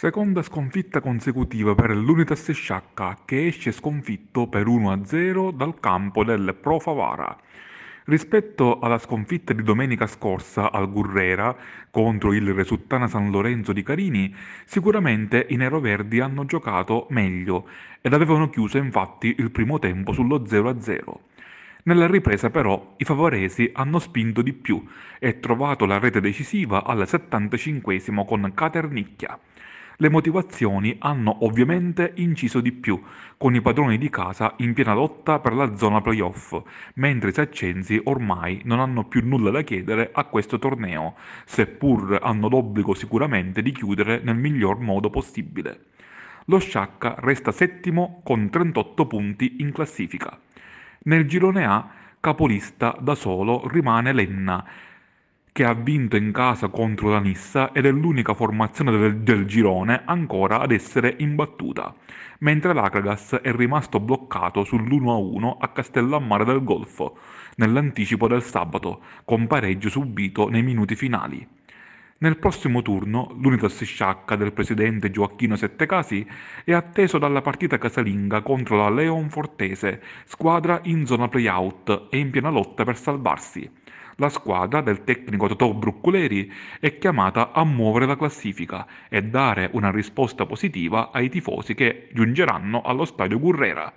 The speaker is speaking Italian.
Seconda sconfitta consecutiva per l'Unitas Sciacca che esce sconfitto per 1-0 dal campo del Pro Favara. Rispetto alla sconfitta di domenica scorsa al Gurrera contro il Resuttana San Lorenzo di Carini, sicuramente i neroverdi hanno giocato meglio ed avevano chiuso infatti il primo tempo sullo 0-0. Nella ripresa però i favoresi hanno spinto di più e trovato la rete decisiva al 75 con Caternicchia. Le motivazioni hanno ovviamente inciso di più, con i padroni di casa in piena lotta per la zona playoff, mentre i saccensi ormai non hanno più nulla da chiedere a questo torneo, seppur hanno l'obbligo sicuramente di chiudere nel miglior modo possibile. Lo Sciacca resta settimo con 38 punti in classifica. Nel girone A, capolista da solo rimane Lenna, che ha vinto in casa contro la Nissa ed è l'unica formazione del, del girone ancora ad essere imbattuta, mentre l'Akragas è rimasto bloccato sull'1-1 a Castellammare del Golfo nell'anticipo del sabato, con pareggio subito nei minuti finali. Nel prossimo turno, l'Unitas Sciacca del presidente Gioacchino Settecasi è atteso dalla partita casalinga contro la Leon Fortese, squadra in zona playout e in piena lotta per salvarsi la squadra del tecnico Totò Brucculeri è chiamata a muovere la classifica e dare una risposta positiva ai tifosi che giungeranno allo stadio Gurrera.